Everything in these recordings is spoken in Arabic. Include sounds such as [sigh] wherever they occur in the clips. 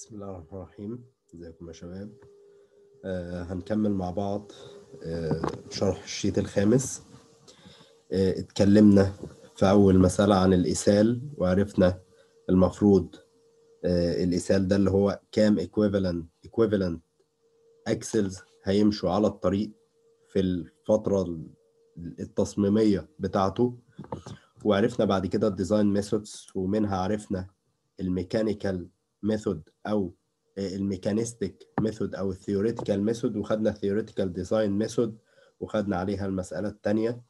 بسم الله الرحمن الرحيم ازيكم يا شباب آه هنكمل مع بعض آه شرح الشيت الخامس آه اتكلمنا في أول مسألة عن الإسال وعرفنا المفروض آه الإسال ده اللي هو كام ايكويفالنت ايكويفالنت أكسلز هيمشوا على الطريق في الفترة التصميمية بتاعته وعرفنا بعد كده الديزاين ميثودز ومنها عرفنا الميكانيكال ميثود او آه، الميكانيستيك ميثود او الثيوريتيكال ميثود وخدنا الثيوريتيكال ديزاين ميثود وخدنا عليها المساله الثانيه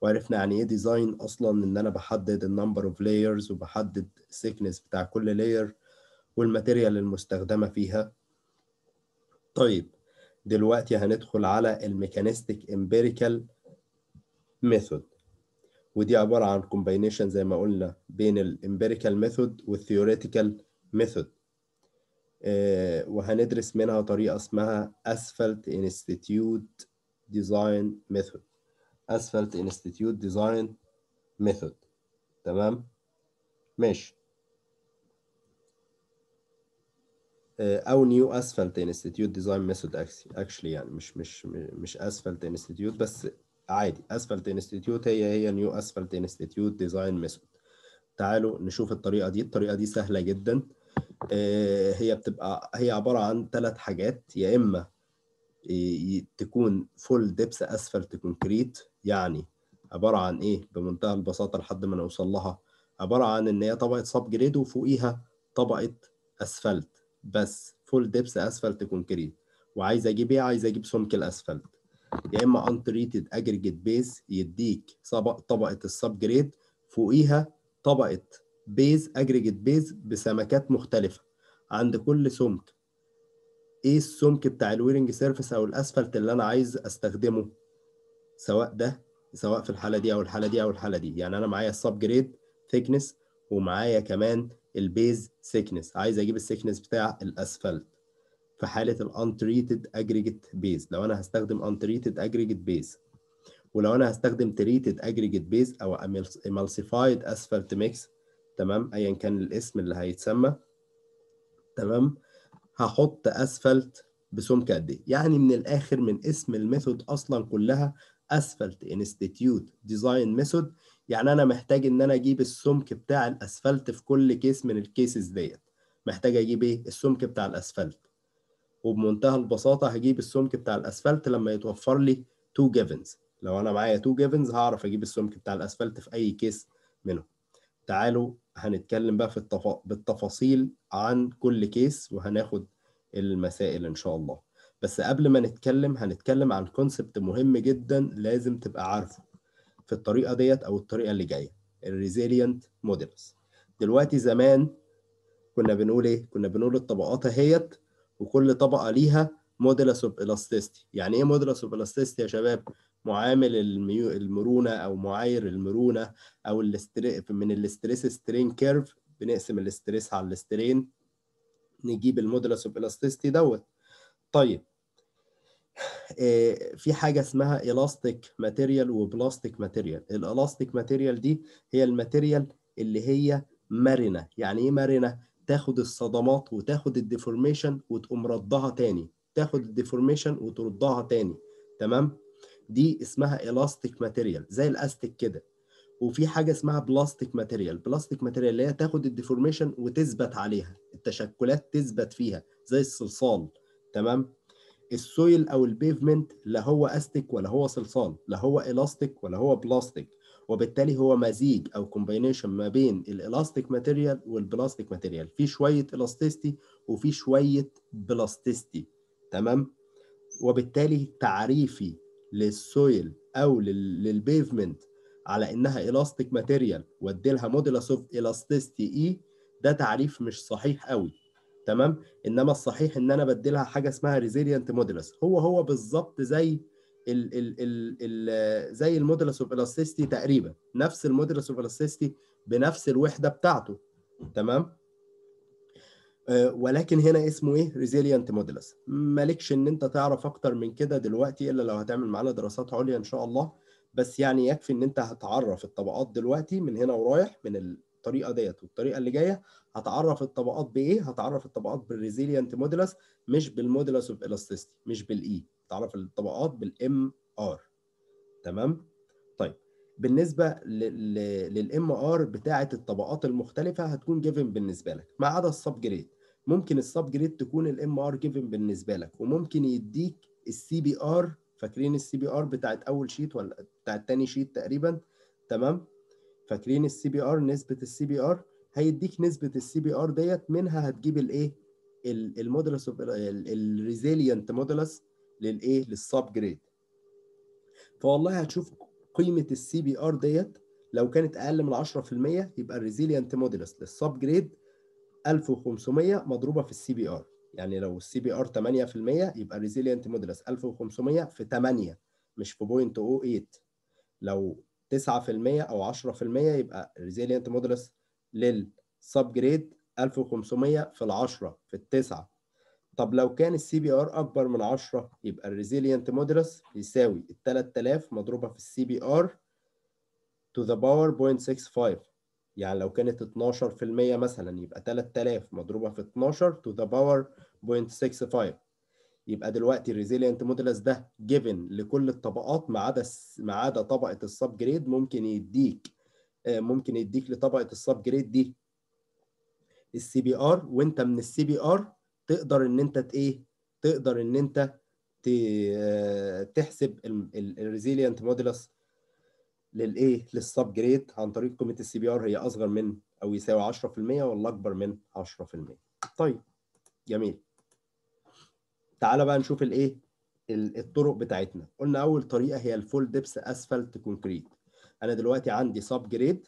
وعرفنا يعني ايه ديزاين اصلا ان انا بحدد النمبر اوف لايرز وبحدد السيكنس بتاع كل لاير والماتيريال المستخدمه فيها طيب دلوقتي هندخل على الميكانيستيك امبيريكال ميثود ودي عباره عن كومباينيشن زي ما قلنا بين الامبيريكال ميثود والثيوريتيكال ميثود وهندرس منها طريقة اسمها Asphalt Institute Design Method Asphalt Institute Design Method تمام ماشي او New Asphalt Institute Design Method Actually يعني مش مش مش Asphalt Institute بس عادي Asphalt Institute هي هي New Asphalt Institute Design Method تعالوا نشوف الطريقه دي الطريقه دي سهله جدا آه، هي بتبقى هي عباره عن ثلاث حاجات يا اما تكون فول دبس اسفلت كونكريت يعني عباره عن ايه بمنتهى البساطه لحد ما نوصل لها عباره عن ان هي طبقه صب جريد وفوقيها طبقه اسفلت بس فول دبس اسفلت كونكريت وعايز اجيب ايه عايز اجيب سمك الاسفلت يا اما انتريتد اجريجيت بيس يديك طبقه الصب جريد فوقيها طبقه بيز اجريجيت بيز بسمكات مختلفه عند كل سمك ايه السمك بتاع الويرنج سيرفيس او الاسفلت اللي انا عايز استخدمه سواء ده سواء في الحاله دي او الحاله دي او الحاله دي يعني انا معايا السب جريد ثيكنس ومعايا كمان البيز ثيكنس عايز اجيب الثيكنس بتاع الاسفلت في حاله الانتريتد اجريجيت بيز لو انا هستخدم انتريتد اجريجيت بيز ولو انا هستخدم تريتد اجريجيت بيز او امالسيفايد اسفلت ميكس تمام ايا كان الاسم اللي هيتسمى تمام هحط اسفلت بسمك قد ايه يعني من الاخر من اسم الميثود اصلا كلها اسفلت انستيتيوت ديزاين ميثود يعني انا محتاج ان انا اجيب السمك بتاع الاسفلت في كل كيس من الكيسز ديت محتاج اجيب ايه السمك بتاع الاسفلت وبمنتهى البساطه هجيب السمك بتاع الاسفلت لما يتوفر لي تو جيفنز لو انا معايا تو جيفنز هعرف اجيب السمك بتاع الاسفلت في اي كيس منهم تعالوا هنتكلم بقى في التف... بالتفاصيل عن كل كيس وهناخد المسائل ان شاء الله بس قبل ما نتكلم هنتكلم عن كونسبت مهم جدا لازم تبقى عارفه في الطريقه ديت او الطريقه اللي جايه الريزيلينت مودلز دلوقتي زمان كنا بنقول ايه كنا بنقول الطبقات اهيت وكل طبقه ليها مودلس اوف الاستيستي يعني ايه مودلس اوف الاستيستي يا شباب معامل الميو... المرونه او معاير المرونه او الاستري... من الاستريس سترين كيرف بنقسم الاستريس على الاسترين نجيب المودلس اوف الاستيستي دوت طيب آه، في حاجه اسمها الاستيك ماتيريال وبلاستيك ماتيريال الالاستيك ماتيريال دي هي الماتيريال اللي هي مرنه يعني ايه مرنه تاخد الصدمات وتاخد الديفورميشن وتقوم ردها تاني تاخد الديفورميشن وتردها تاني تمام دي اسمها الاستيك ماتيريال زي الاستيك كده وفي حاجه اسمها بلاستيك ماتيريال بلاستيك ماتيريال اللي هي تاخد الديفورميشن وتثبت عليها التشكلات تثبت فيها زي الصلصال تمام السويل او البيفمنت لا هو استيك ولا هو صلصال لا هو الاستيك ولا هو بلاستيك وبالتالي هو مزيج او كومباينيشن ما بين الالاستيك ماتيريال والبلاستيك ماتيريال في شويه الاستيستي وفي شويه بلاستيستي تمام وبالتالي تعريفي للسويل او للبيفمنت على انها الاستيك ماتيريال وادي لها موديلس اوف الاستيستي اي ده تعريف مش صحيح قوي تمام انما الصحيح ان انا بدي لها حاجه اسمها ريزيلينت مودلس هو هو بالظبط زي ال ال ال ال زي المودلس اوف الاستيستي تقريبا نفس المودلس اوف الاستيستي بنفس الوحده بتاعته تمام آه، ولكن هنا اسمه ايه ريزيليانت مودلس مالكش ان انت تعرف اكتر من كده دلوقتي الا لو هتعمل معانا دراسات عليا ان شاء الله بس يعني يكفي ان انت هتعرف الطبقات دلوقتي من هنا ورايح من الطريقه ديت والطريقه اللي جايه هتعرف الطبقات بايه هتعرف الطبقات بالريزيليانت مودلس مش بالمودلس اوف الاستيستي مش بالاي تعرف الطبقات بالام ار تمام طيب بالنسبه للام ار بتاعه الطبقات المختلفه هتكون جيفن بالنسبه لك ما عدا السب جريد ممكن السب جريد تكون الام ار جيفن بالنسبه لك وممكن يديك السي بي ار فاكرين السي بي ار بتاعت اول شيت ولا بتاعت تاني شيت تقريبا تمام فاكرين السي بي ار نسبه السي بي ار هيديك نسبه السي بي ار ديت منها هتجيب الايه اوف الريزيلينت مودلس للايه للسب جريد فوالله هتشوف قيمه السي بي ار ديت لو كانت اقل من 10% يبقى الريزيلينت مودلس للسب جريد 1500 مضروبه في السي بي ار يعني لو السي بي ار 8% يبقى ريزيلينت مودلس 1500 في 8 مش في 0.08 لو 9% او 10% يبقى ريزيلينت مودلس للسب جريد 1500 في 10 في 9 طب لو كان السي بي ار اكبر من 10 يبقى الريزيلينت مودلس يساوي ال 3000 مضروبه في السي بي ار تو ذا باور 0.65 يعني لو كانت 12% مثلا يبقى 3000 مضروبة في 12 to the power 0.65 يبقى دلوقتي الريزيلينت مودلس ده جيفن لكل الطبقات ما عدا ما عدا طبقة السب جريد ممكن يديك آه، ممكن يديك لطبقة السب جريد دي السي بي ار وانت من السي بي ار تقدر ان انت ايه تقدر ان انت آه، تحسب الريزيلينت مودلس للايه للسب جريد عن طريق قيمه السي بي ار هي اصغر من او يساوي 10% ولا اكبر من 10% طيب جميل تعالى بقى نشوف الايه الطرق بتاعتنا قلنا اول طريقه هي الفول ديبس اسفلت كونكريت انا دلوقتي عندي سب جريد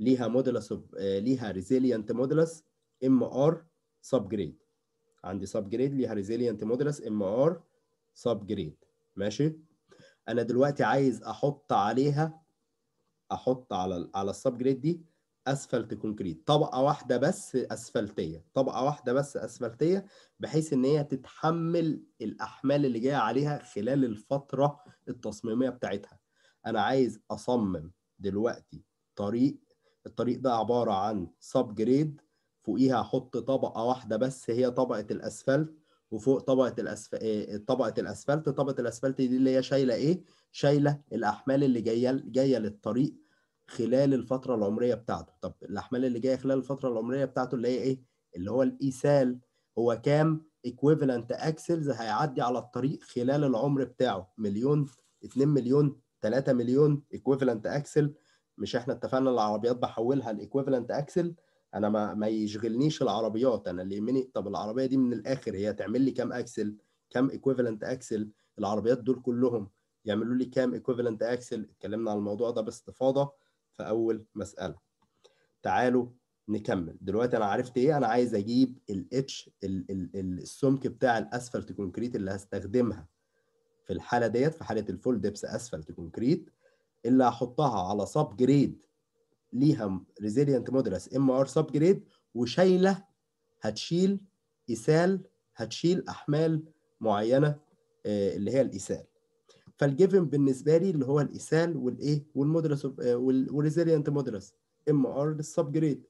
ليها موديلس آه، ليها ريزيليانت موديلس ام ار سب جريد عندي سب جريد ليها ريزيليانت موديلس ام ار سب جريد ماشي انا دلوقتي عايز احط عليها احط على على السب جريد دي اسفلت كونكريت طبقه واحده بس اسفلتيه طبقه واحده بس اسفلتيه بحيث ان هي تتحمل الاحمال اللي جايه عليها خلال الفتره التصميميه بتاعتها انا عايز اصمم دلوقتي طريق الطريق ده عباره عن سب جريد فوقيها احط طبقه واحده بس هي طبقه الاسفلت وفوق طبقه الأسف... آه، طبقه الاسفلت طبقه الاسفلت دي اللي هي شايله ايه شايله الاحمال اللي جايه جايه للطريق خلال الفتره العمريه بتاعته طب الاحمال اللي جايه خلال الفتره العمريه بتاعته اللي هي ايه اللي هو الايسال هو كام ايكويفالنت اكسلز هيعدي على الطريق خلال العمر بتاعه مليون 2 مليون 3 مليون ايكويفالنت اكسل مش احنا اتفقنا العربيات بحولها الايكويفالنت اكسل انا ما ما يشغلنيش العربيات انا اللي يهمني طب العربيه دي من الاخر هي تعمل لي كام اكسل كام ايكويفالنت اكسل العربيات دول كلهم يعملوا لي كام ايكويفالنت اكسل اتكلمنا على الموضوع ده باستفاضه في اول مساله تعالوا نكمل دلوقتي انا عرفت ايه انا عايز اجيب الاتش السمك بتاع الاسفلت كونكريت اللي هستخدمها في الحاله ديت في حاله الفول ديبس اسفلت كونكريت اللي هحطها على سب جريد ليها ريزيلينت مودرس ام ار سب جريد وشايله هتشيل اسال هتشيل احمال معينه آه، اللي هي الاسال فالجيفن بالنسبه لي اللي هو الاسهال والايه والمودرس والريزيلينت مودرس ام ار للسب جريد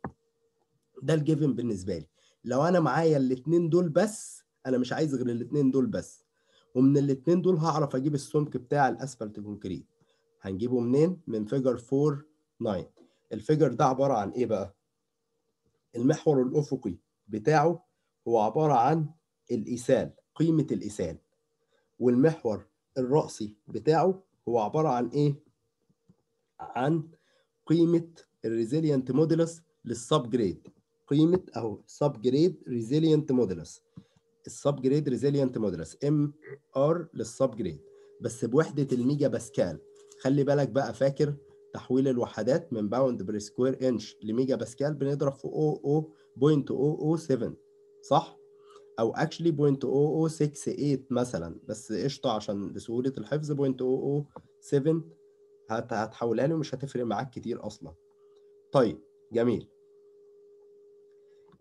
ده الجيفن بالنسبه لي لو انا معايا الاثنين دول بس انا مش عايز غير الاثنين دول بس ومن الاثنين دول هعرف اجيب السمك بتاع الاسفلت كونكريت هنجيبه منين من فيجر 4 9 الفيجر ده عباره عن ايه بقى المحور الافقي بتاعه هو عباره عن الاسهال قيمه الاسهال والمحور الرأسي بتاعه هو عبارة عن إيه؟ عن قيمة الريزيلينت موديلس للسب جريد قيمة أهو سب جريد ريزيلينت موديلس السب جريد ريزيلينت موديلس ام ار للسب جريد بس بوحدة الميجا باسكال خلي بالك بقى فاكر تحويل الوحدات من باوند بر سكوير انش لميجا باسكال بنضرب في 7 صح؟ او اكشلي 0.0068 مثلا بس قشطه عشان لسهوله الحفظ 0.007 هت هتحولها لي ومش هتفرق معاك كتير اصلا طيب جميل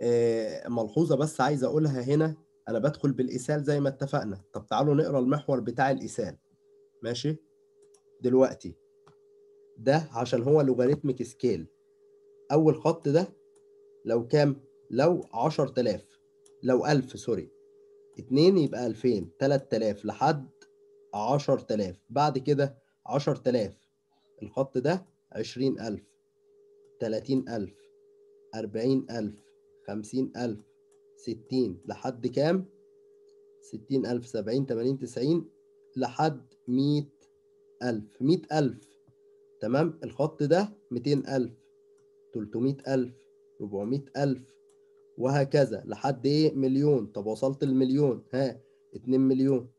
آه، ملحوظه بس عايز اقولها هنا انا بدخل بالاسال زي ما اتفقنا طب تعالوا نقرا المحور بتاع الاسال ماشي دلوقتي ده عشان هو لوغاريتميك سكيل اول خط ده لو كام لو 10000 لو ألف سوري اتنين يبقى ألفين تلات تلاف لحد عشر تلاف بعد كده عشر تلاف الخط ده عشرين ألف تلاتين ألف أربعين ألف خمسين ألف ستين لحد كام ستين ألف سبعين تمانين تسعين لحد مية ألف مية ألف تمام الخط ده ميتين ألف تلتمية ألف ربعمية ألف وهكذا لحد ايه مليون طب وصلت المليون ها 2 مليون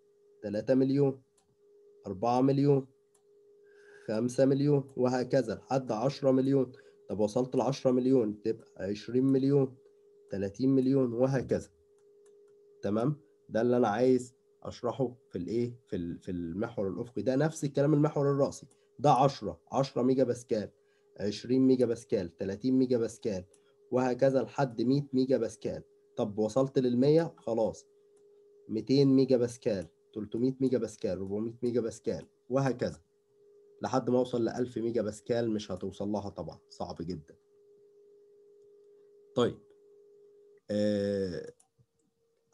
3 مليون 4 مليون 5 مليون وهكذا لحد 10 مليون طب وصلت ل 10 مليون تبقى 20 مليون 30 مليون وهكذا تمام ده اللي انا عايز اشرحه في الايه في في المحور الافقي ده نفس الكلام المحور الراسي ده 10 10 ميجا باسكال 20 ميجا باسكال 30 ميجا باسكال وهكذا لحد 100 ميجا باسكال طب وصلت لل 100 خلاص 200 ميجا باسكال 300 ميجا باسكال 400 ميجا باسكال وهكذا لحد ما اوصل ل 1000 ميجا باسكال مش هتوصل لها طبعا صعب جدا طيب آه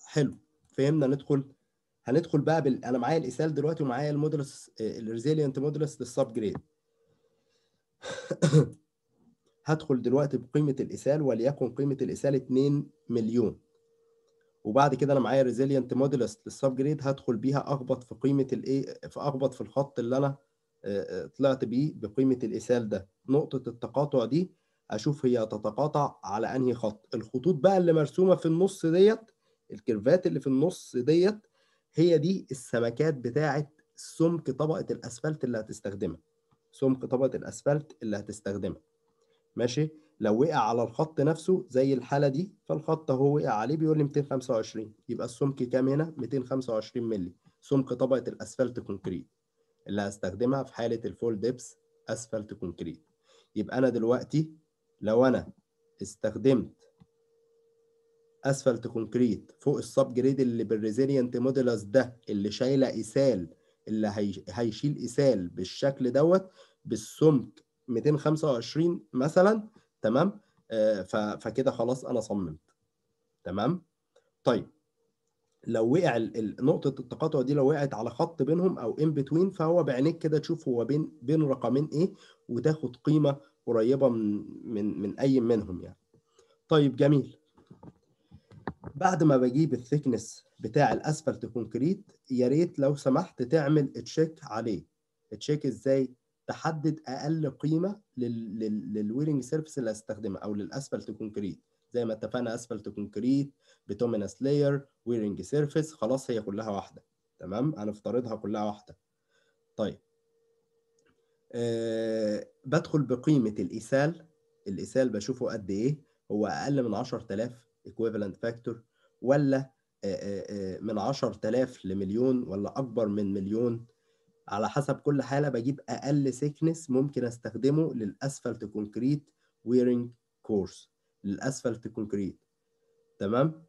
حلو فهمنا ندخل هندخل بقى بال... انا معايا الاسال دلوقتي ومعايا المودلس الريزيلينت مودلس للسب جريد هدخل دلوقتي بقيمه الاسال وليكن قيمه الاسال 2 مليون وبعد كده انا معايا ريزيلينت موديلس للسب جريد هدخل بيها اخبط في قيمه الايه في اخبط في الخط اللي انا آه، آه، طلعت بيه بقيمه الاسال ده نقطه التقاطع دي اشوف هي تتقاطع على انهي خط الخطوط بقى اللي مرسومه في النص ديت الكيرفات اللي في النص ديت هي دي السمكات بتاعه سمك طبقه الاسفلت اللي هتستخدمها سمك طبقه الاسفلت اللي هتستخدمها ماشي لو وقع على الخط نفسه زي الحاله دي فالخط اهو وقع عليه بيقول لي 225 يبقى السمك كام هنا 225 مللي سمك طبقه الاسفلت كونكريت اللي هستخدمها في حاله الفول ديبس اسفلت كونكريت يبقى انا دلوقتي لو انا استخدمت اسفلت كونكريت فوق السب جريد اللي بالريزيلينت موديلس ده اللي شايله اسال اللي هيشيل اسال بالشكل دوت بالسمك 225 مثلا تمام آه فكده خلاص انا صممت تمام طيب لو وقع نقطه التقاطع دي لو وقعت على خط بينهم او ان بتوين فهو بعينيك كده تشوف هو بين بين رقمين ايه وتاخد قيمه قريبه من من من اي منهم يعني طيب جميل بعد ما بجيب الثيكنس بتاع الاسفلت كونكريت يا ريت لو سمحت تعمل تشيك عليه تشيك ازاي تحدد اقل قيمه للويرنج سيرفيس اللي هستخدمها او للاسفلت كونكريت زي ما اتفقنا اسفلت كونكريت بتومينس لاير ويرنج سيرفيس خلاص هي كلها واحده تمام هنفترضها كلها واحده طيب أه بدخل بقيمه الاسال الاسال بشوفه قد ايه هو اقل من 10000 ايكويفالنت فاكتور ولا آه، آه، آه، من 10000 لمليون ولا اكبر من مليون على حسب كل حالة بجيب أقل سيكنس ممكن أستخدمه للأسفلت كونكريت ويرنج كورس للأسفلت كونكريت تمام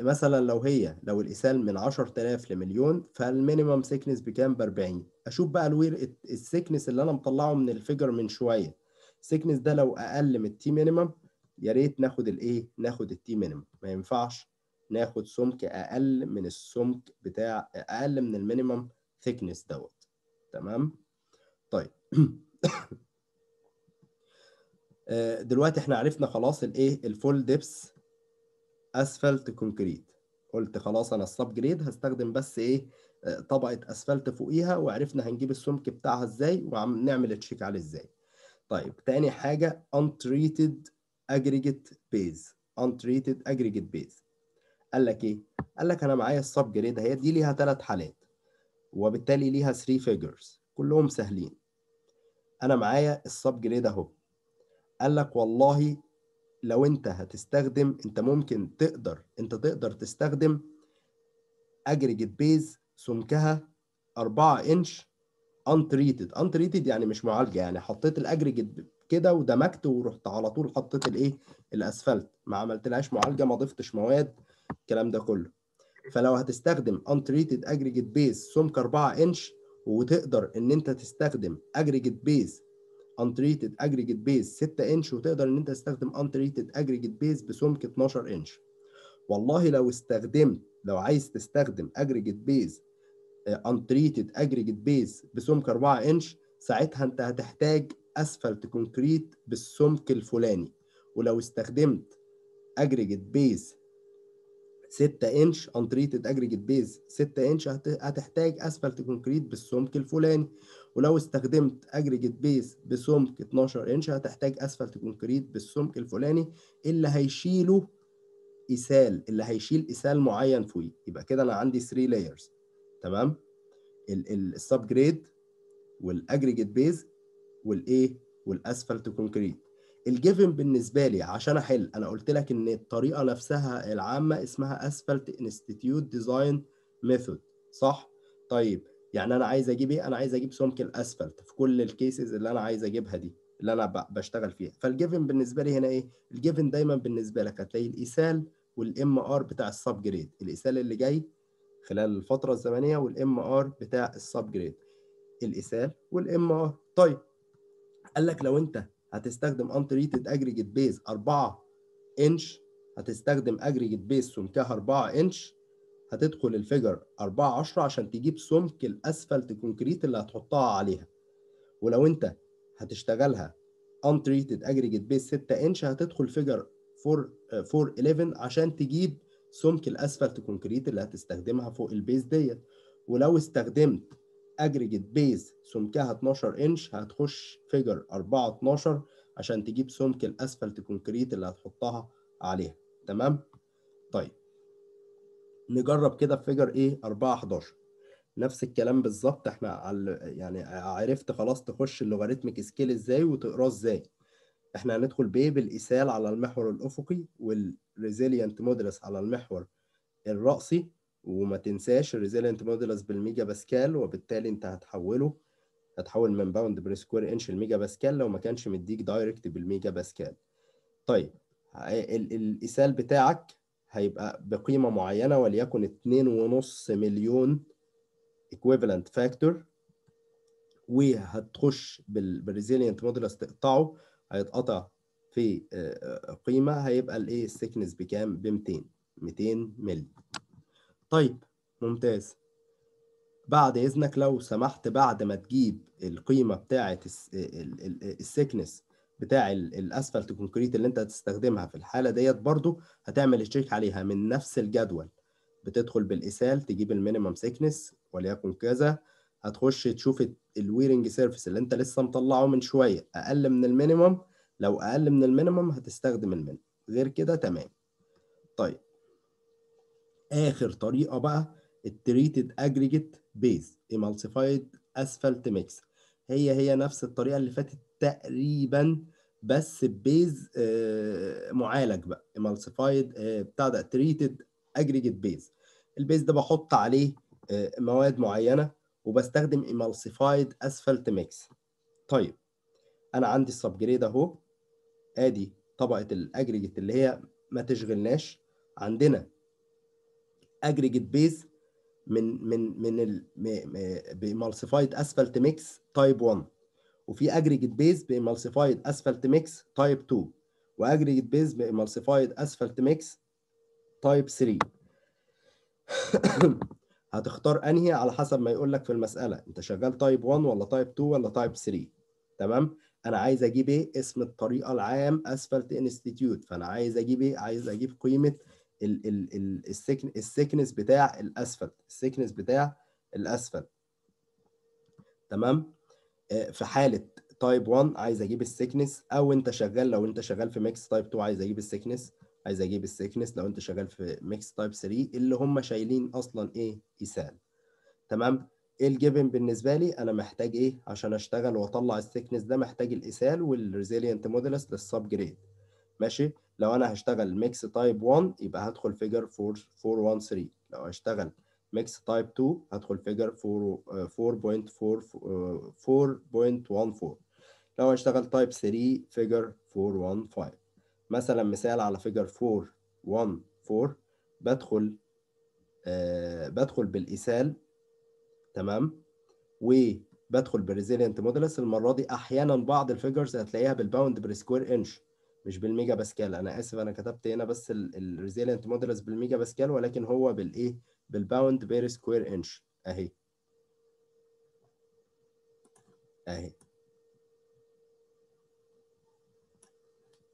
مثلا لو هي لو الاسال من 10000 لمليون فالمينيمم سيكنس بكام ب 40 أشوف بقى الوير السيكنس اللي أنا مطلعه من الفيجر من شوية السيكنس ده لو أقل من التي مينيمم يا ريت ناخد الإيه؟ ناخد التي مينيمم ما ينفعش ناخد سمك أقل من السمك بتاع أقل من المينيمم thickness دوت تمام طيب [coughs] آه، دلوقتي احنا عرفنا خلاص الايه الفول ديبس اسفلت كونكريت قلت خلاص انا السب جريد هستخدم بس ايه آه، طبقه اسفلت فوقيها وعرفنا هنجيب السمك بتاعها ازاي ونعمل تشيك عليه ازاي طيب تاني حاجه untreated aggregate base untreated aggregate base قال لك ايه قال لك انا معايا السب جريد هي دي ليها ثلاث حالات وبالتالي ليها 3 فيجرز كلهم سهلين انا معايا الصب جريد اهو قال لك والله لو انت هتستخدم انت ممكن تقدر انت تقدر تستخدم اجريجيت بيز سمكها 4 انش انتريتد انتريتد يعني مش معالجه يعني حطيت الاجريجيت كده ودمجت ورحت على طول حطيت الايه الاسفلت ما عملتلهاش معالجه ما ضفتش مواد الكلام ده كله فلو هتستخدم untreated aggregate base سمك 4 انش وتقدر ان انت تستخدم aggregate base untreated aggregate base 6 انش وتقدر ان انت تستخدم untreated aggregate base بسمك 12 انش والله لو استخدمت لو عايز تستخدم aggregate base آه، untreated aggregate base بسمك 4 انش ساعتها انت هتحتاج اسفلت كونكريت بالسمك الفلاني ولو استخدمت aggregate base 6 انش انتريتد اجريجيت بيز 6 انش هتحتاج اسفلت كونكريت بالسمك الفلاني ولو استخدمت اجريجيت بيز بسمك 12 انش هتحتاج اسفلت كونكريت بالسمك الفلاني اللي هيشيله اسال اللي هيشيل اسال معين فوقيه يبقى كده انا عندي 3 لايرز تمام السب جريد والاجريجيت بيز والايه والاسفلت كونكريت الجيفن بالنسبه لي عشان احل انا قلت لك ان الطريقه نفسها العامه اسمها اسفلت انستيتيوت ديزاين ميثود صح طيب يعني انا عايز اجيب ايه انا عايز اجيب سمك الاسفلت في كل الكيسز اللي انا عايز اجيبها دي اللي انا بشتغل فيها فالجيفن بالنسبه لي هنا ايه الجيفن دايما بالنسبه لك هتلاقي الاسال والام ار بتاع السب جريد الاسال اللي جاي خلال الفتره الزمنيه والام ار بتاع السب جريد الاسال والام ار طيب قال لك لو انت هتستخدم untreated aggregate base 4 انش هتستخدم aggregate base سمكها 4 انش هتدخل الفيجر 4 10 عشان تجيب سمك الاسفلت كونكريت اللي هتحطها عليها ولو انت هتشتغلها untreated aggregate base 6 انش هتدخل فيجر 4 4 11 عشان تجيب سمك الاسفلت كونكريت اللي هتستخدمها فوق البيز ديت ولو استخدمت اجريجيت بيز سمكها 12 انش هتخش فيجر 4 12 عشان تجيب سمك الاسفلت كونكريت اللي هتحطها عليها تمام طيب نجرب كده في فيجر ايه 4 11 نفس الكلام بالظبط احنا على يعني عرفت خلاص تخش اللوغاريتميك سكيل ازاي وتقراه ازاي احنا هندخل بايه بالاسال على المحور الافقي والريزيليانت مودلس على المحور الرأسي وما تنساش الريزيلنت مودولس بالميجا باسكال وبالتالي انت هتحوله هتحول من باوند بير سكوير انش الميجا باسكال لو ما كانش مديك دايركت بالميجا باسكال طيب الاسال بتاعك هيبقى بقيمه معينه وليكن 2.5 مليون equivalent فاكتور وهتخش بالريزيلينت مودولس تقطعه هيتقطع في آه، آه، قيمه هيبقى الايه السكنس بكام ب 200 200 مللي طيب ممتاز بعد اذنك لو سمحت بعد ما تجيب القيمه بتاعه السكنس بتاع الاسفلت كونكريت اللي انت هتستخدمها في الحاله ديت برضو هتعمل تشيك عليها من نفس الجدول بتدخل بالاسال تجيب المينيمم سكنس وليكن كذا هتخش تشوف الويرنج سيرفيس اللي انت لسه مطلعه من شويه اقل من المينيمم لو اقل من المينيمم هتستخدم المينيمم غير كده تمام طيب اخر طريقه بقى التريتد اجريجيت بيز ايمالسيفايد اسفلت ميكس هي هي نفس الطريقه اللي فاتت تقريبا بس بيز آه معالج بقى ايمالسيفايد آه بتاع ده تريتد اجريجيت بيز البيز ده بحط عليه آه مواد معينه وبستخدم ايمالسيفايد اسفلت ميكس طيب انا عندي السب جريد اهو ادي طبقه الاجريجيت اللي هي ما تشغلناش عندنا اجريجيت بيز من من من بامالسيفايد اسفلت ميكس تايب 1 وفي اجريجيت بيز بامالسيفايد اسفلت ميكس تايب 2 واجريجيت بيز بامالسيفايد اسفلت ميكس تايب 3 هتختار انهي على حسب ما يقول لك في المساله انت شغال تايب 1 ولا تايب 2 ولا تايب 3 تمام انا عايز اجيب ايه اسم الطريقه العام اسفلت انستيتيوت فانا عايز اجيب ايه عايز اجيب قيمه السكنس بتاع الاسفلت السكنس بتاع الاسفلت تمام آه، في حاله تايب 1 عايز اجيب السكنس او انت شغال لو انت شغال في ميكس تايب 2 عايز اجيب السكنس عايز اجيب السكنس لو انت شغال في ميكس تايب 3 اللي هم شايلين اصلا ايه ايسال تمام ايه الجيفن بالنسبه لي انا محتاج ايه عشان اشتغل واطلع السكنس ده محتاج الاسال والريزيلينت مودولس للسب جريد ماشي لو انا هشتغل ميكس تايب 1 يبقى هدخل فيجر 413 لو هشتغل ميكس تايب 2 هدخل فيجر 4.14 لو هشتغل تايب 3 فيجر 415 مثلا مثال على فيجر 414 بدخل آه بدخل بالإسال تمام وبدخل بريزيلينت مودلس المرة دي أحيانا بعض الفيجرز هتلاقيها بالباوند بريسكوير انش مش بالميجا باسكال انا اسف انا كتبت هنا بس الريزيلنت مودولس بالميجا باسكال ولكن هو بالايه بالباوند بير سكوير انش اهي اهي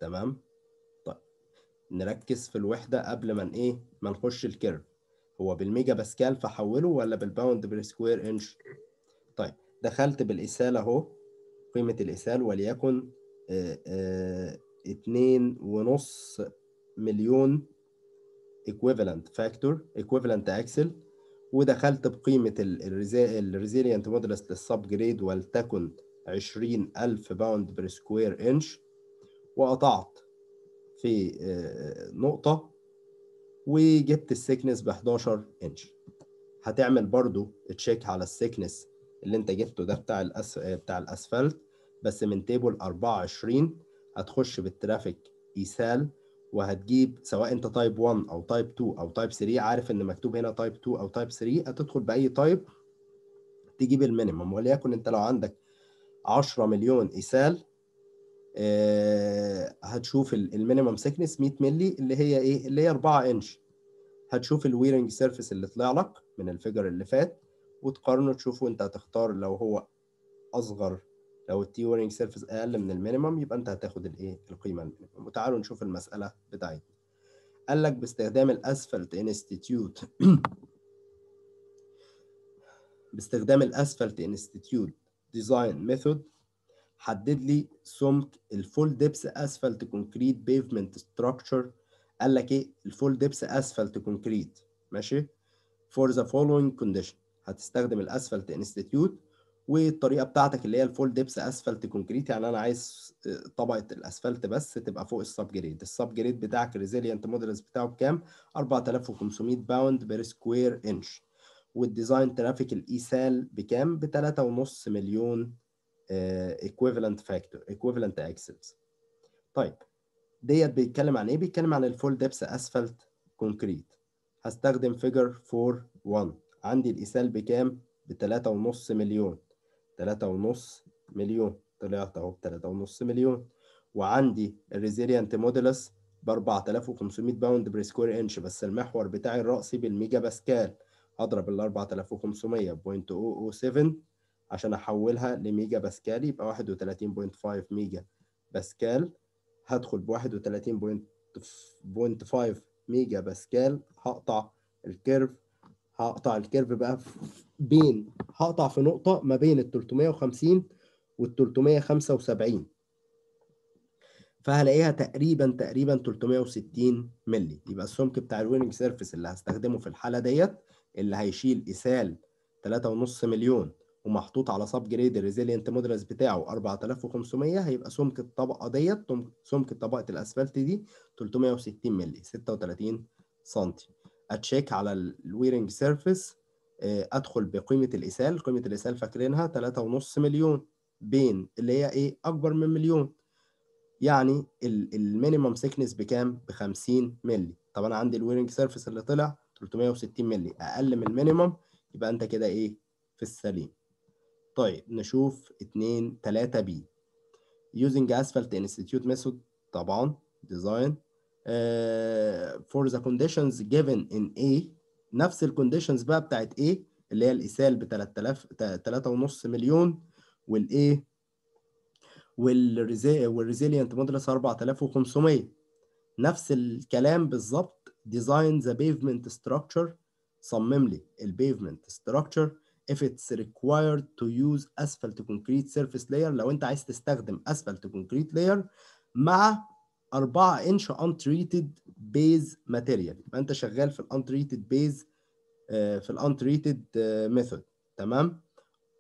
تمام طيب نركز في الوحده قبل ما ايه ما نخش الكيرف هو بالميجا باسكال فحوله ولا بالباوند بير سكوير انش طيب دخلت بالاساله اهو قيمه الاسال وليكن آآ آه، آآ آه، اتنين ونص مليون equivalent factor equivalent axle ودخلت بقيمة الريزيلينت مودلس للسب جريد ولتكن 20000 باوند بر سكوير انش وقطعت في آه، نقطة وجبت السكنس ب 11 انش هتعمل برضو تشيك على السكنس اللي انت جبته ده بتاع الأس... بتاع الاسفلت بس من تيبل 24 هتخش بالترافيك ايسال وهتجيب سواء انت تايب 1 او تايب 2 او تايب 3 عارف ان مكتوب هنا تايب 2 او تايب 3 هتدخل باي تايب تجيب المينيمم وليكن انت لو عندك 10 مليون ايسال آه هتشوف المينيمم سيكنس 100 مللي اللي هي ايه اللي هي 4 انش هتشوف الويرنج سيرفيس اللي طلع لك من الفيجر اللي فات وتقارنه تشوفه انت هتختار لو هو اصغر لو التي ورنج سيرفيس اقل من المينيمم يبقى انت هتاخد الايه القيمه المينيمم وتعالوا نشوف المساله بتاعتنا قال لك باستخدام الاسفلت انستيتيوت [clears throat] باستخدام الاسفلت انستيتيوت ديزاين ميثود حدد لي سمك الفول ديبس اسفلت كونكريت بيفمنت ستراكشر قال لك ايه الفول ديبس اسفلت كونكريت ماشي فور ذا فولوينج كونديشن هتستخدم الاسفلت انستيتيوت والطريقه بتاعتك اللي هي الفول ديبس اسفلت كونكريت يعني انا عايز آه، طبقه الاسفلت بس تبقى فوق السب جريد السب جريد بتاعك الريزيلينت مودلز بتاعه بكام 4500 باوند بير سكوير انش والديزاين ترافيك الايسال بكام ب 3.5 مليون ايكويفالنت فاكتور ايكويفالنت اكسلز طيب ديت بيتكلم عن ايه بيتكلم عن الفول ديبس اسفلت كونكريت هستخدم فيجر 4 1 عندي الايسال بكام ب 3.5 مليون 3 ونص مليون طلعت اهو ب ونص مليون وعندي الريزيليانت مودولس ب 4500 باوند بير سكوير انش بس المحور بتاعي الرأسي بالميجا باسكال هضرب ال 4500.007 عشان احولها لميجا باسكال يبقى 31.5 ميجا باسكال هدخل ب 31.5 ميجا باسكال هقطع الكيرف هقطع الكيرف بقى بين هقطع في نقطه ما بين ال 350 وال 375 فهلاقيها تقريبا تقريبا 360 مللي يبقى السمك بتاع الويننج سيرفيس اللي هستخدمه في الحاله ديت اللي هيشيل إسال 3.5 مليون ومحطوط على سب جريد الريزيلينت مودرس بتاعه 4500 هيبقى سمك الطبقه ديت سمك طبقه الاسفلت دي 360 مللي 36 سنتي اتشيك على الويرنج سيرفيس آه، ادخل بقيمه الاسال قيمه الاسال فاكرينها 3.5 مليون بين اللي هي ايه اكبر من مليون يعني المينيمم سيكنس بكام ب 50 مللي طب انا عندي الويرنج سيرفيس اللي طلع 360 مللي اقل من المينيمم يبقى انت كده ايه في السليم طيب نشوف 2 3 بي using asphalt institute method طبعا design فور آه، for the conditions given in A نفس الكونديشنز بقى بتاعت A اللي هي الايسال ب 3000 3.5 مليون والإيه والريزيلينت مودلس 4500 نفس الكلام بالظبط ديزاين ذا بيفمنت ستراكشر صمم لي البيفمنت ستراكشر if it's required to use asphalt concrete surface layer لو انت عايز تستخدم asphalt concrete layer مع 4 انش untreated بيز ماتيريال يبقى انت شغال في الانتريتد آه، بيز في الانتريتد آه، ميثود تمام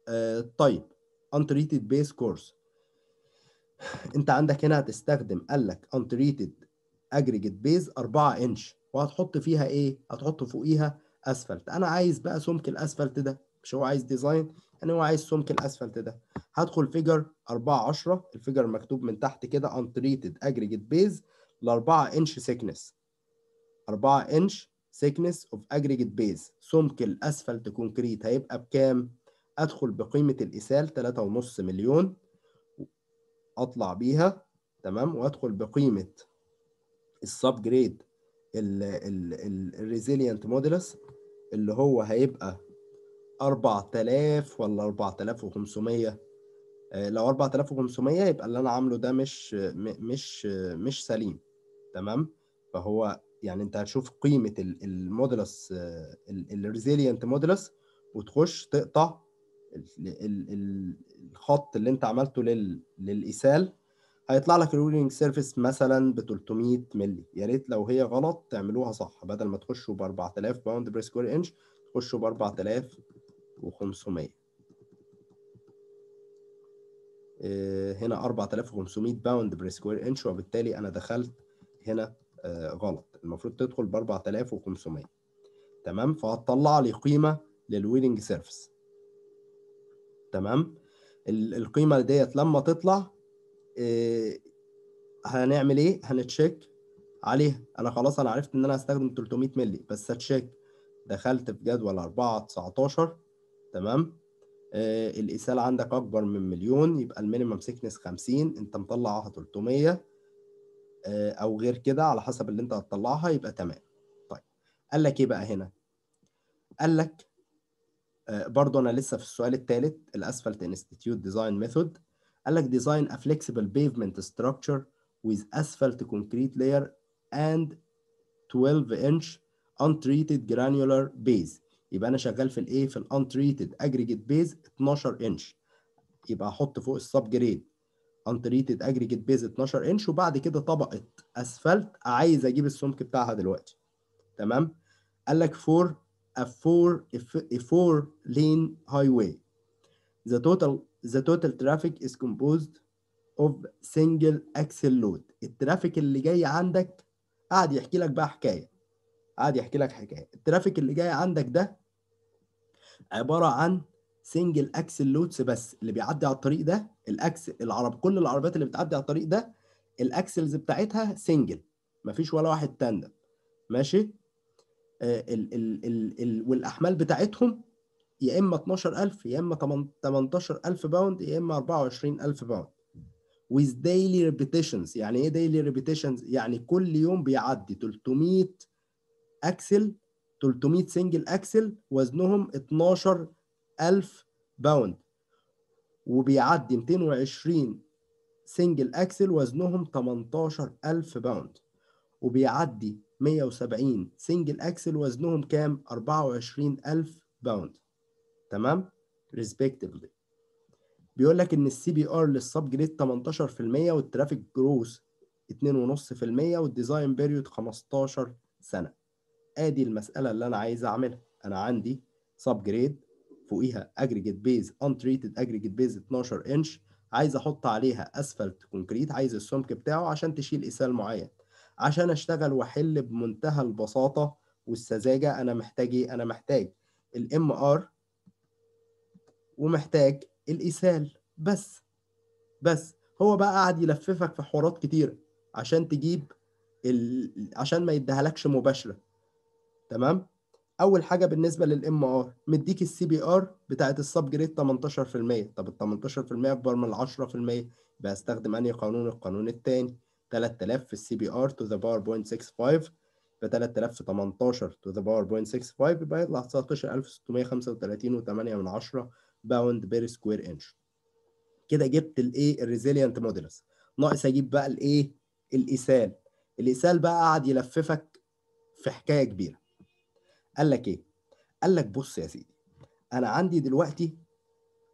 آه، طيب انتريتد بيز كورس انت عندك هنا هتستخدم قال لك انتريتد اجريجيت بيز 4 انش وهتحط فيها ايه هتحط فوقيها اسفلت انا عايز بقى سمك الاسفلت ده مش هو عايز ديزاين يعني هو عايز سمك الاسفلت ده هدخل فيجر 4 10 الفيجر مكتوب من تحت كده انتريتد اجريجيت بيز ل 4 انش سيكنس 4 انش سيكنس اوف اجريجيت بيز سمك الاسفلت كونكريت هيبقى بكام ادخل بقيمه الاسال 3.5 مليون اطلع بيها تمام وادخل بقيمه السب جريد الريزيليانت موديلس اللي هو هيبقى 4000 ولا 4500 آه، لو 4500 يبقى اللي انا عامله ده مش مش مش سليم تمام فهو يعني انت هتشوف قيمه المودلس آه، الريزيلينت مودلس وتخش تقطع الخط اللي انت عملته للايسال هيطلع لك الرولينج سيرفيس مثلا ب 300 مللي يا ريت لو هي غلط تعملوها صح بدل ما تخشوا ب 4000 باوند بريسكوير انش تخشوا ب 4000 آه، وخمسمية هنا 4500 باوند بير سكوير انش وبالتالي انا دخلت هنا آه، غلط المفروض تدخل ب 4500 تمام فهتطلع لي قيمه للويلنج سيرفيس تمام القيمه ديت لما تطلع آه، هنعمل ايه هنتشيك عليها انا خلاص انا عرفت ان انا هستخدم 300 مللي بس هتشيك دخلت في جدول 4 19 تمام آه عندك اكبر من مليون يبقى المينيمم سيكنس 50 انت مطلعها 300 آه او غير كده على حسب اللي انت هتطلعها يبقى تمام طيب قال لك ايه بقى هنا قال لك آه برضه انا لسه في السؤال الثالث الاسفلت انستيتيوت ديزاين ميثود قال لك ديزاين ا فليكسبل بيفمنت ستراكشر with asphalt concrete layer and 12 inch untreated granular base يبقى انا شغال في الايه في الانتريتد اجريجيت بيز 12 انش يبقى احط فوق السب جريد انتريتد اجريجيت بيز 12 انش وبعد كده طبقه اسفلت عايز اجيب السمك بتاعها دلوقتي تمام قال لك فور فور ا فور لين هاي واي ذا توتال ذا توتال ترافيك از كومبوزد اوف سنجل اكسل لود الترافيك اللي جاي عندك قاعد يحكي لك بقى حكايه. قاعد يحكي لك حكايه. الترافيك اللي جاي عندك ده عباره عن سنجل اكسل لودز بس اللي بيعدي على الطريق ده الاكس العرب كل العربيات اللي بتعدي على الطريق ده الاكسلز بتاعتها سنجل مفيش ولا واحد تاندم ماشي آه ال ال ال ال والاحمال بتاعتهم يا اما 12000 يا اما 18000 باوند يا اما 24000 باوند with daily repetitions يعني ايه daily repetitions يعني كل يوم بيعدي 300 اكسل 300 سنجل اكسل وزنهم 12000 باوند وبيعدي 220 سنجل اكسل وزنهم 18000 باوند وبيعدي 170 سنجل اكسل وزنهم كام 24000 باوند تمام ريسبكتيفلي بيقول لك ان السي بي ار للسب جريد 18% والترافيك جروث 2.5% والديزاين بيريود 15 سنه ادي المساله اللي انا عايز اعملها انا عندي سب جريد فوقيها اجريجيت بيز انتريتد اجريجيت بيز 12 انش عايز احط عليها اسفلت كونكريت عايز السمك بتاعه عشان تشيل اسال معين عشان اشتغل واحل بمنتهى البساطه والسذاجه انا محتاج ايه انا محتاج الام ار ومحتاج الاسال بس بس هو بقى قاعد يلففك في حوارات كتير عشان تجيب ال... عشان ما لكش مباشره تمام اول حاجه بالنسبه للام ار مديك السي بي ار بتاعه السب جريد 18% طب ال 18% اكبر من ال 10% يبقى استخدم انهي قانون القانون الثاني 3000 في السي بي ار تو ذا باور 0.65 يبقى 3000 في 18 تو ذا باور 0.65 يبقى يطلع 19635.8 باوند بير سكوير انش كده جبت الايه resilient modulus. ناقص اجيب بقى الايه الإيسال. الإيسال بقى قعد يلففك في حكايه كبيره قال لك ايه قال لك بص يا سيدي انا عندي دلوقتي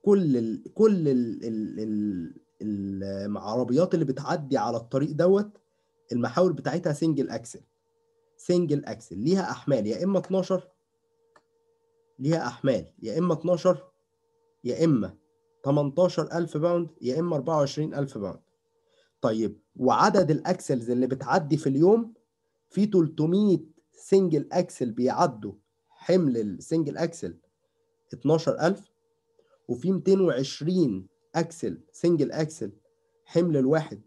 كل الـ كل الـ الـ الـ العربيات اللي بتعدي على الطريق دوت المحاور بتاعتها سنجل اكسل سنجل اكسل ليها احمال يا اما 12 ليها احمال يا اما 12 يا اما 18000 باوند يا اما 24000 باوند طيب وعدد الاكسلز اللي بتعدي في اليوم في 300 سنجل اكسل بيعدوا حمل السنجل اكسل 12000 وفي 220 اكسل سنجل اكسل حمل الواحد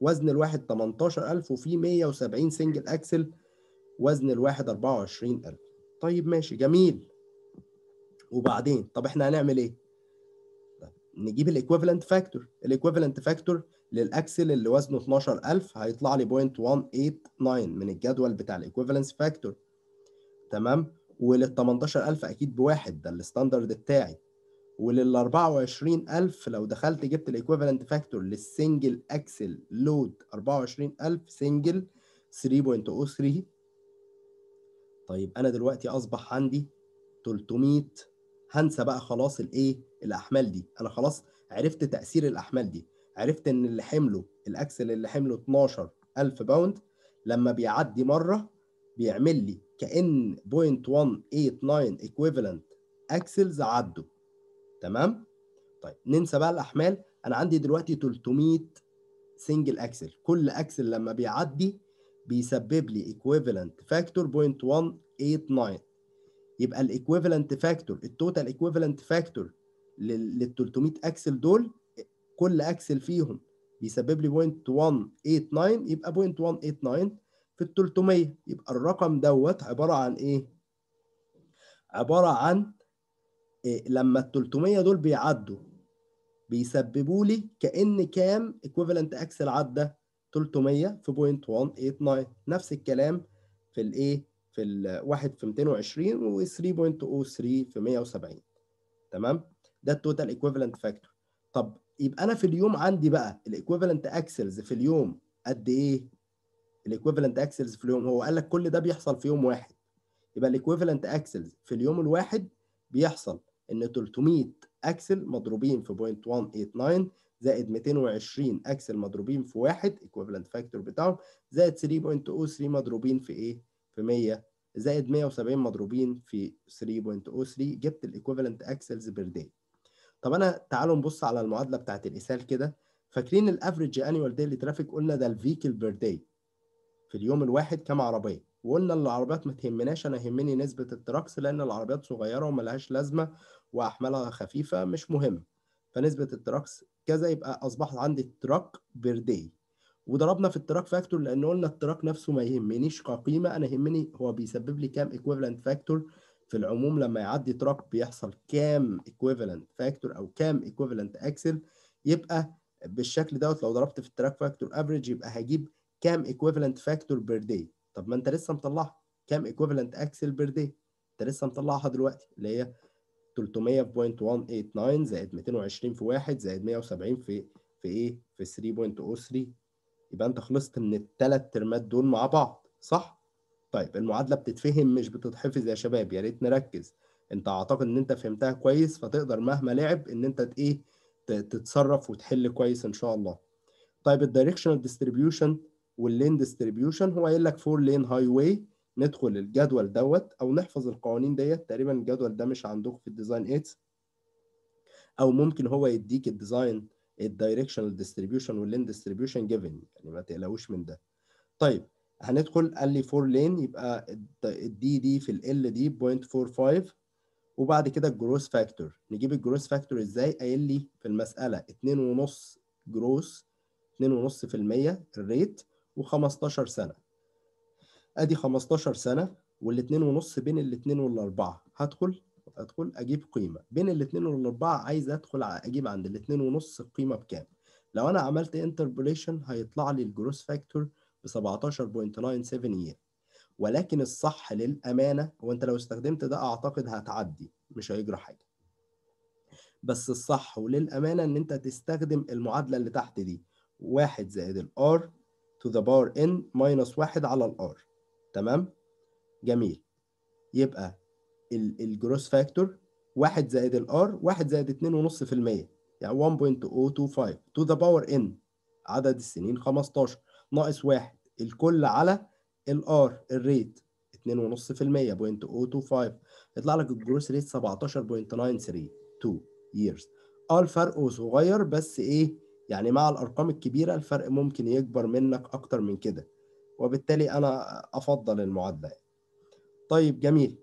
وزن الواحد 18000 وفي 170 سنجل اكسل وزن الواحد 24000 طيب ماشي جميل وبعدين طب احنا هنعمل ايه نجيب الايكويفالنت فاكتور الايكويفالنت فاكتور للاكسل اللي وزنه 12000 هيطلع لي 0.189 من الجدول بتاع الايكوفالنس فاكتور تمام ولل 18000 اكيد بواحد ده الستاندرد بتاعي ولل 24000 لو دخلت جبت الايكوفالنت فاكتور للسنجل اكسل لود 24000 سنجل 3.03 طيب انا دلوقتي اصبح عندي 300 هنسى بقى خلاص الايه الاحمال دي انا خلاص عرفت تاثير الاحمال دي عرفت ان اللي حمله الاكسل اللي حمله 12000 باوند لما بيعدي مره بيعمل لي كان 0.189 ايكويفالنت اكسلز عدوا تمام طيب ننسى بقى الاحمال انا عندي دلوقتي 300 سنجل اكسل كل اكسل لما بيعدي بيسبب لي ايكويفالنت فاكتور 0.189 يبقى الايكويفالنت فاكتور التوتال ايكويفالنت فاكتور لل 300 اكسل دول كل اكسل فيهم بيسبب لي 0.189 يبقى 0.189 في ال 300 يبقى الرقم دوت عباره عن ايه؟ عباره عن إيه لما ال 300 دول بيعدوا بيسببوا لي كان كام ايكوفالنت اكسل عدى 300 في 0.189 نفس الكلام في الايه؟ في 1 في 220 و3.03 في 170 تمام؟ ده التوتال ايكوفالنت فاكتور طب يبقى انا في اليوم عندي بقى الايكوفالنت اكسلز في اليوم قد ايه الايكوفالنت اكسلز في اليوم هو قال لك كل ده بيحصل في يوم واحد يبقى الايكوفالنت اكسلز في اليوم الواحد بيحصل ان 300 اكسل مضروبين في 0.189 زائد 220 اكسل مضروبين في واحد ايكوفالنت فاكتور بتاعهم زائد 3.03 مضروبين في ايه في 100 زائد 170 مضروبين في 3.03 جبت الايكوفالنت اكسلز بير داي طب انا تعالوا نبص على المعادله بتاعت الاسهال كده فاكرين الافريج انيوال ديلي ترافيك قلنا ده الفيكل بير داي في اليوم الواحد كام عربيه وقلنا العربيات ما تهمناش انا يهمني نسبه التراكس لان العربيات صغيره وملهاش لازمه واحمالها خفيفه مش مهم فنسبه التراكس كذا يبقى اصبحت عندي التراك بير داي وضربنا في التراك فاكتور لان قلنا التراك نفسه ما يهمنيش كقيمه انا يهمني هو بيسبب لي كام ايكويفالنت فاكتور في العموم لما يعدي تراك بيحصل كام ايكويفالنت فاكتور او كام ايكويفالنت اكسل يبقى بالشكل دوت لو ضربت في التراك فاكتور افريج يبقى هجيب كام ايكويفالنت فاكتور بير داي طب ما انت لسه مطلعها كام ايكويفالنت اكسل بير داي انت لسه مطلعها دلوقتي اللي هي 300 في زائد 220 في 1 زائد 170 في في ايه في 3.03 يبقى انت خلصت من الثلاث ترمات دول مع بعض صح طيب المعادله بتتفهم مش بتتحفظ يا شباب يا ريت نركز انت اعتقد ان انت فهمتها كويس فتقدر مهما لعب ان انت ايه تتصرف وتحل كويس ان شاء الله طيب الدايركشنال ديستريبيوشن واللين ديستريبيوشن هو قايل لك فور لين هاي واي ندخل الجدول دوت او نحفظ القوانين ديت تقريبا الجدول ده مش عندكم في الديزاين 8 او ممكن هو يديك الديزاين الدايركشنال ديستريبيوشن واللين ديستريبيوشن جيفن يعني ما تقلقوش من ده طيب هندخل قال لي 4 لين يبقى الدي دي في ال دي 0.45 وبعد كده الجروس فاكتور نجيب الجروس فاكتور ازاي قايل لي في المساله 2.5 جروس 2.5% الريت و15 سنه ادي 15 سنه وال2.5 بين ال2 وال4 هدخل ادخل اجيب قيمه بين ال2 وال4 عايز ادخل اجيب عند ال2.5 القيمه بكام لو انا عملت انتربوليشن هيطلع لي الجروس فاكتور 2.5 ب 17.97 يين ولكن الصح للامانه هو انت لو استخدمت ده اعتقد هتعدي مش هيجرى حاجه بس الصح وللامانه ان انت تستخدم المعادله اللي تحت دي 1 زائد الار to the power n minus 1 على الار تمام جميل يبقى الجروس فاكتور 1 زائد الار 1 زائد 2.5% يعني 1.025 to the power n عدد السنين 15 ناقص واحد الكل على الار الريت 2.5% بوينت 025 يطلع لك الجروس ريت 17.932 ييرز اه الفرق صغير بس ايه يعني مع الارقام الكبيره الفرق ممكن يكبر منك اكتر من كده وبالتالي انا افضل المعادله يعني. طيب جميل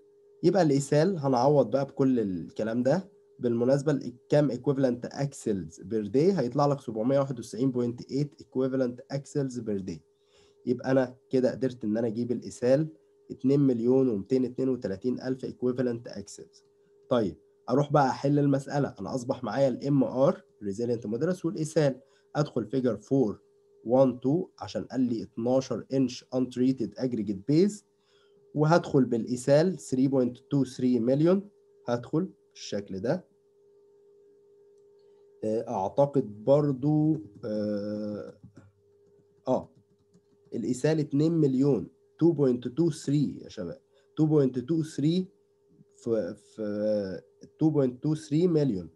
يبقى الايسال هنعوض بقى بكل الكلام ده بالمناسبه الكام ايكويفالنت اكسلز بير داي هيطلع لك 791.8 ايكويفالنت اكسلز بير داي يبقى انا كده قدرت ان انا اجيب الاسال 2 مليون و232 الف ايكويفالنت اكسلز طيب اروح بقى احل المساله انا اصبح معايا الام ار ريزيلينت مودرس والاسال ادخل فيجر 4 1 2 عشان قال لي 12 انش انتريتد اجريجيت بيز وهدخل بالاسال 3.23 مليون هدخل بالشكل ده آه، اعتقد برضو اه, آه الاسال 2 مليون 2.23 يا شباب 2.23 في في 2.23 مليون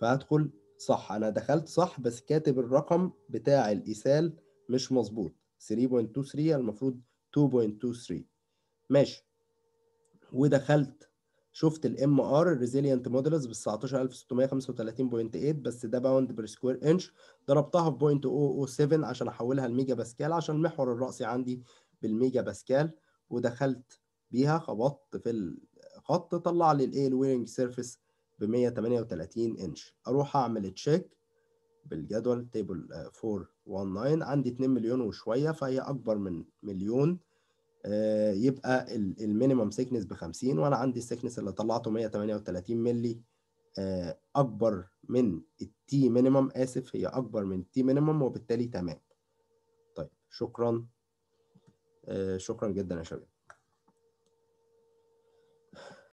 فهدخل صح انا دخلت صح بس كاتب الرقم بتاع الاسال مش مظبوط 3.23 المفروض 2.23 ماشي ودخلت شفت الام ار ريزيلينت مودلز بال 19635.8 بس ده باوند بير سكوير انش ضربتها في 0.007 عشان احولها لميجا باسكال عشان المحور الرأسي عندي بالميجا باسكال ودخلت بيها خبطت في الخط طلع لي الايه الويرنج سيرفيس ب 138 انش اروح اعمل تشيك بالجدول تيبل 419 آه، عندي 2 مليون وشويه فهي اكبر من مليون آه، يبقى المينيمم سيكنس ب 50 وانا عندي السيكنس اللي طلعته 138 مللي آه، اكبر من التي مينيمم اسف هي اكبر من التي مينيمم وبالتالي تمام طيب شكرا آه، شكرا جدا يا شباب